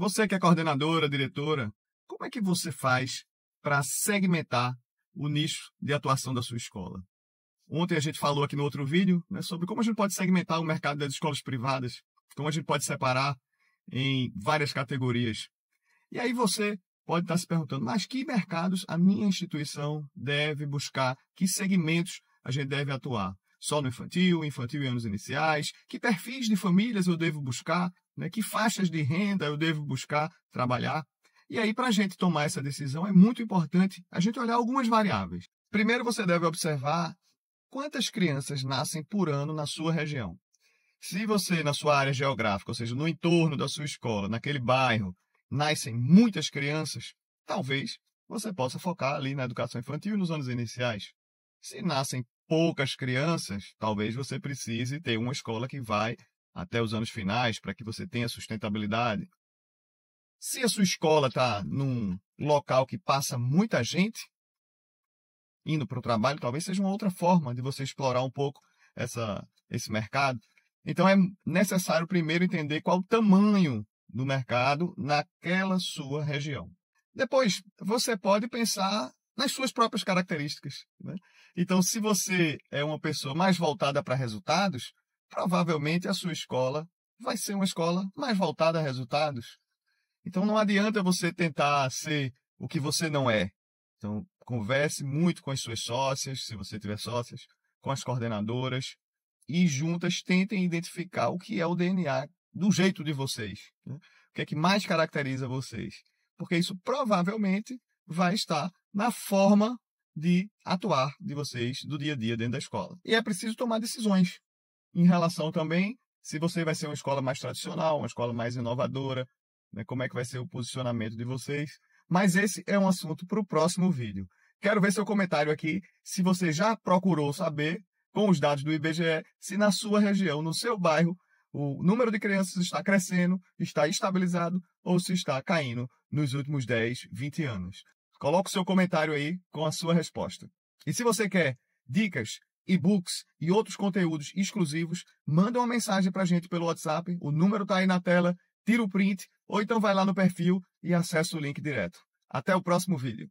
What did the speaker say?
Você que é coordenadora, diretora, como é que você faz para segmentar o nicho de atuação da sua escola? Ontem a gente falou aqui no outro vídeo né, sobre como a gente pode segmentar o mercado das escolas privadas, como a gente pode separar em várias categorias. E aí você pode estar tá se perguntando, mas que mercados a minha instituição deve buscar? Que segmentos a gente deve atuar? Só no infantil, infantil e anos iniciais? Que perfis de famílias eu devo buscar? Né? Que faixas de renda eu devo buscar trabalhar? E aí, para a gente tomar essa decisão, é muito importante a gente olhar algumas variáveis. Primeiro, você deve observar quantas crianças nascem por ano na sua região. Se você, na sua área geográfica, ou seja, no entorno da sua escola, naquele bairro, nascem muitas crianças, talvez você possa focar ali na educação infantil nos anos iniciais. Se nascem poucas crianças, talvez você precise ter uma escola que vai até os anos finais para que você tenha sustentabilidade. Se a sua escola está num local que passa muita gente indo para o trabalho, talvez seja uma outra forma de você explorar um pouco essa, esse mercado. Então é necessário primeiro entender qual o tamanho do mercado naquela sua região. Depois, você pode pensar nas suas próprias características. Né? Então, se você é uma pessoa mais voltada para resultados, provavelmente a sua escola vai ser uma escola mais voltada a resultados. Então não adianta você tentar ser o que você não é. Então converse muito com as suas sócias, se você tiver sócias, com as coordenadoras e juntas tentem identificar o que é o DNA do jeito de vocês, né? o que é que mais caracteriza vocês, porque isso provavelmente vai estar na forma de atuar de vocês do dia a dia dentro da escola. E é preciso tomar decisões em relação também se você vai ser uma escola mais tradicional, uma escola mais inovadora, né, como é que vai ser o posicionamento de vocês. Mas esse é um assunto para o próximo vídeo. Quero ver seu comentário aqui, se você já procurou saber, com os dados do IBGE, se na sua região, no seu bairro, o número de crianças está crescendo, está estabilizado ou se está caindo nos últimos 10, 20 anos. Coloque o seu comentário aí com a sua resposta. E se você quer dicas e-books e outros conteúdos exclusivos, manda uma mensagem para a gente pelo WhatsApp, o número está aí na tela, tira o print ou então vai lá no perfil e acessa o link direto. Até o próximo vídeo.